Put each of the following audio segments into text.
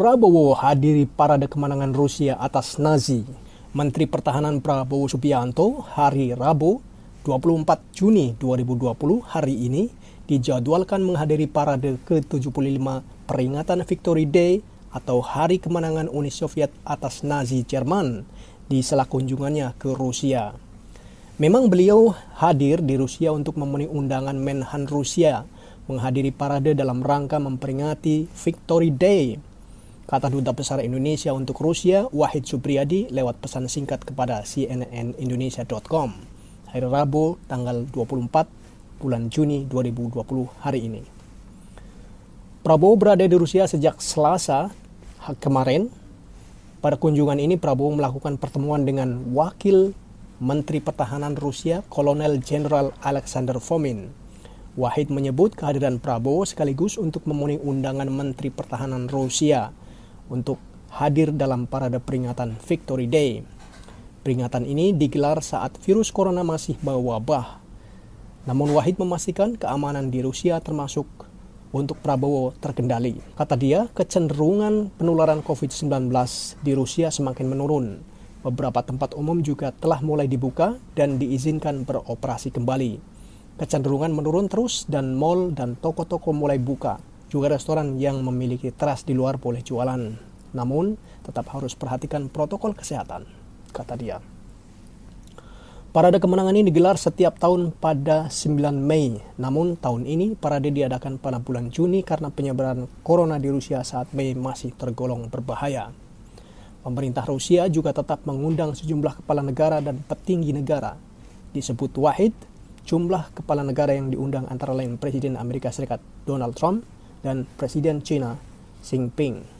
Prabowo hadiri parade kemenangan Rusia atas Nazi. Menteri Pertahanan Prabowo Subianto hari Rabu 24 Juni 2020 hari ini dijadwalkan menghadiri parade ke-75 peringatan Victory Day atau Hari Kemenangan Uni Soviet atas Nazi Jerman di sela kunjungannya ke Rusia. Memang beliau hadir di Rusia untuk memenuhi undangan Menhan Rusia menghadiri parade dalam rangka memperingati Victory Day Kata Duta Besar Indonesia untuk Rusia, Wahid Supriyadi, lewat pesan singkat kepada cnnindonesia.com hari Rabu tanggal 24 bulan Juni 2020 hari ini. Prabowo berada di Rusia sejak Selasa kemarin. Pada kunjungan ini Prabowo melakukan pertemuan dengan Wakil Menteri Pertahanan Rusia Kolonel Jenderal Alexander Fomin. Wahid menyebut kehadiran Prabowo sekaligus untuk memenuhi undangan Menteri Pertahanan Rusia untuk hadir dalam parade peringatan Victory Day. Peringatan ini digelar saat virus corona masih mewabah. Namun Wahid memastikan keamanan di Rusia termasuk untuk Prabowo terkendali. Kata dia, kecenderungan penularan COVID-19 di Rusia semakin menurun. Beberapa tempat umum juga telah mulai dibuka dan diizinkan beroperasi kembali. Kecenderungan menurun terus dan mal dan toko-toko mulai buka. Juga restoran yang memiliki teras di luar boleh jualan. Namun, tetap harus perhatikan protokol kesehatan, kata dia. Parade kemenangan ini digelar setiap tahun pada 9 Mei. Namun tahun ini parade diadakan pada bulan Juni karena penyebaran corona di Rusia saat Mei masih tergolong berbahaya. Pemerintah Rusia juga tetap mengundang sejumlah kepala negara dan petinggi negara. Disebut Wahid, jumlah kepala negara yang diundang antara lain Presiden Amerika Serikat Donald Trump dan Presiden China Xi Jinping.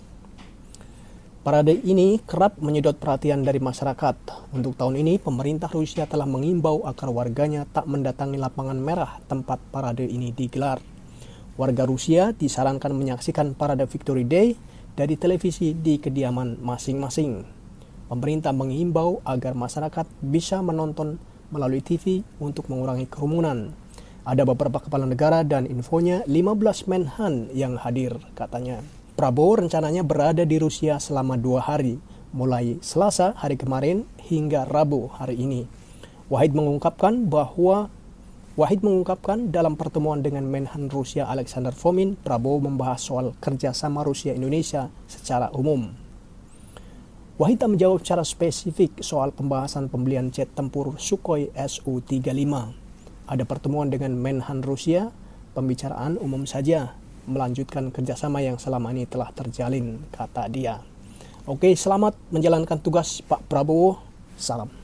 Parade ini kerap menyedot perhatian dari masyarakat. Untuk tahun ini, pemerintah Rusia telah mengimbau agar warganya tak mendatangi lapangan merah tempat parade ini digelar. Warga Rusia disarankan menyaksikan parade Victory Day dari televisi di kediaman masing-masing. Pemerintah mengimbau agar masyarakat bisa menonton melalui TV untuk mengurangi kerumunan. Ada beberapa kepala negara dan infonya 15 menhan yang hadir katanya. Prabowo rencananya berada di Rusia selama dua hari, mulai Selasa hari kemarin hingga Rabu hari ini. Wahid mengungkapkan bahwa Wahid mengungkapkan dalam pertemuan dengan Menhan Rusia Alexander Fomin, Prabowo membahas soal kerjasama Rusia Indonesia secara umum. Wahid tak menjawab secara spesifik soal pembahasan pembelian jet tempur Sukhoi Su-35. Ada pertemuan dengan Menhan Rusia, pembicaraan umum saja, melanjutkan kerjasama yang selama ini telah terjalin, kata dia. Oke, selamat menjalankan tugas Pak Prabowo. Salam.